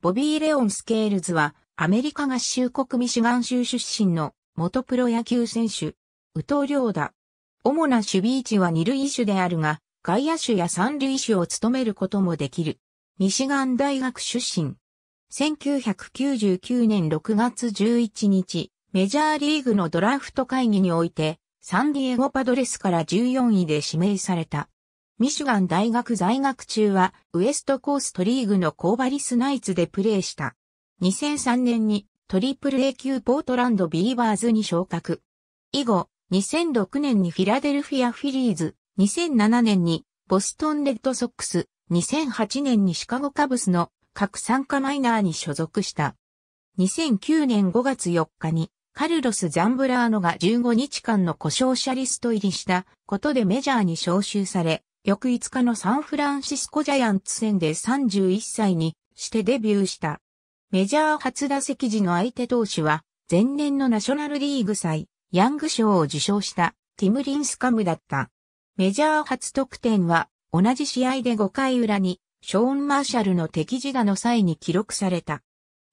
ボビー・レオン・スケールズは、アメリカ合衆国ミシガン州出身の元プロ野球選手、宇藤良だ。主な守備位置は二塁手であるが、外野手や三塁手を務めることもできる。ミシガン大学出身。1999年6月11日、メジャーリーグのドラフト会議において、サンディエゴパドレスから14位で指名された。ミシュガン大学在学中は、ウエストコーストリーグのコーバリスナイツでプレーした。2003年に、トリプル A 級ポートランドビーバーズに昇格。以後、2006年にフィラデルフィアフィリーズ、2007年にボストンレッドソックス、2008年にシカゴカブスの各参加マイナーに所属した。2009年5月4日にカルロス・ザンブラーノが15日間の故障者リスト入りしたことでメジャーに招集され、翌5日のサンフランシスコジャイアンツ戦で31歳にしてデビューした。メジャー初打席時の相手投手は、前年のナショナルリーグ祭、ヤング賞を受賞したティム・リンスカムだった。メジャー初得点は、同じ試合で5回裏に、ショーン・マーシャルの敵地打の際に記録された。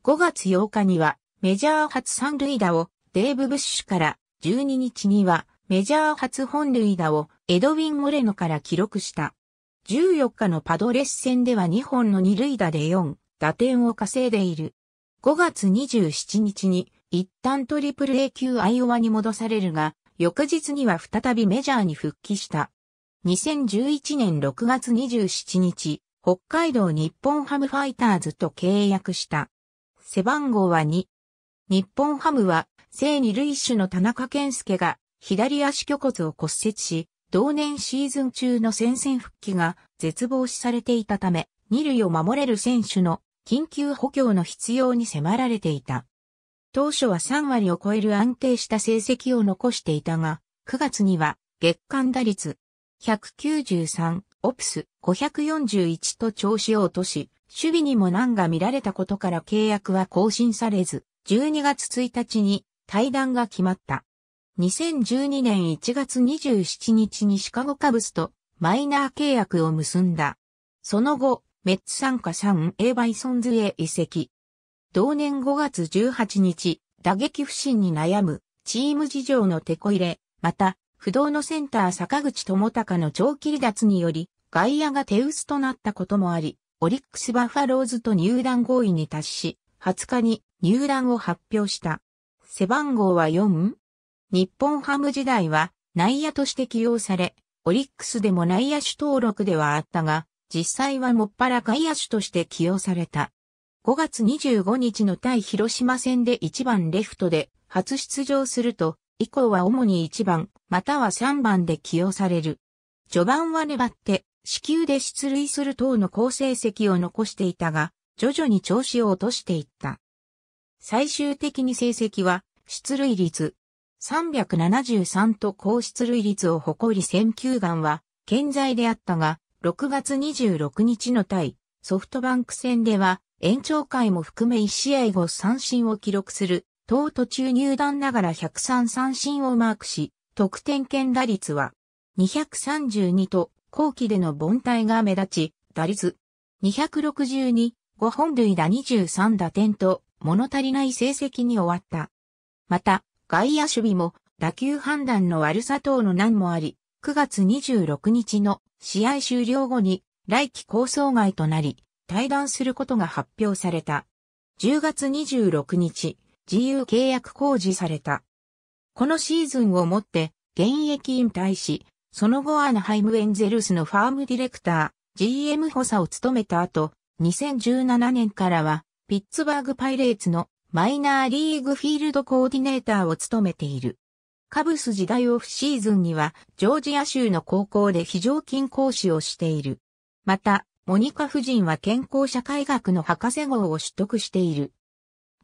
5月8日には、メジャー初三塁打を、デーブ・ブッシュから、12日には、メジャー初本塁打をエドウィン・モレノから記録した。14日のパドレス戦では2本の2塁打で4打点を稼いでいる。5月27日に一旦トリプル A 級アイオワに戻されるが、翌日には再びメジャーに復帰した。2011年6月27日、北海道日本ハムファイターズと契約した。背番号は2。日本ハムは、正二塁手の田中健介が左足虚骨を骨折し、同年シーズン中の戦線復帰が絶望視されていたため、二塁を守れる選手の緊急補強の必要に迫られていた。当初は3割を超える安定した成績を残していたが、9月には月間打率193、オプス541と調子を落とし、守備にも難が見られたことから契約は更新されず、12月1日に対談が決まった。2012年1月27日にシカゴカブスとマイナー契約を結んだ。その後、メッツ参加 3A バイソンズへ移籍。同年5月18日、打撃不振に悩む、チーム事情のテこ入れ、また、不動のセンター坂口智隆の長期離脱により、外野が手薄となったこともあり、オリックスバファローズと入団合意に達し、20日に入団を発表した。背番号は 4? 日本ハム時代は内野として起用され、オリックスでも内野手登録ではあったが、実際はもっぱら外野手として起用された。5月25日の対広島戦で1番レフトで初出場すると、以降は主に1番、または3番で起用される。序盤は粘って、死球で出塁する等の好成績を残していたが、徐々に調子を落としていった。最終的に成績は、出塁率、373と高出塁率を誇り選球眼は健在であったが、6月26日の対ソフトバンク戦では延長回も含め1試合5三振を記録する、当途中入団ながら103三振をマークし、得点圏打率は232と後期での凡退が目立ち、打率262、5本塁打23打点と物足りない成績に終わった。また、外野守備も打球判断の悪さ等の難もあり、9月26日の試合終了後に来季構想外となり、退団することが発表された。10月26日、自由契約公示された。このシーズンをもって現役引退し、その後アナハイムエンゼルスのファームディレクター、GM 補佐を務めた後、2017年からはピッツバーグパイレーツのマイナーリーグフィールドコーディネーターを務めている。カブス時代オフシーズンには、ジョージア州の高校で非常勤講師をしている。また、モニカ夫人は健康社会学の博士号を取得している。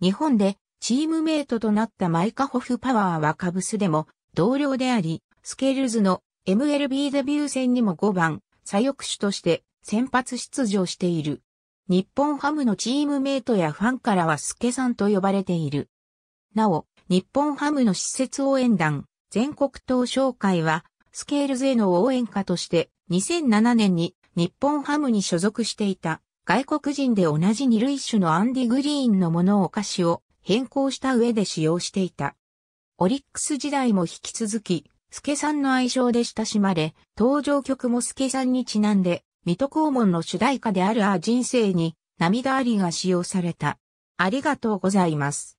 日本でチームメイトとなったマイカ・ホフパワーはカブスでも同僚であり、スケールズの MLB デビュー戦にも5番、左翼手として先発出場している。日本ハムのチームメイトやファンからはスケさんと呼ばれている。なお、日本ハムの施設応援団、全国党紹介は、スケールズへの応援歌として、2007年に日本ハムに所属していた、外国人で同じ二類種のアンディ・グリーンのものを菓子を変更した上で使用していた。オリックス時代も引き続き、スケさんの愛称で親しまれ、登場曲もスケさんにちなんで水戸黄門の主題歌であるあ人生に涙ありが使用された。ありがとうございます。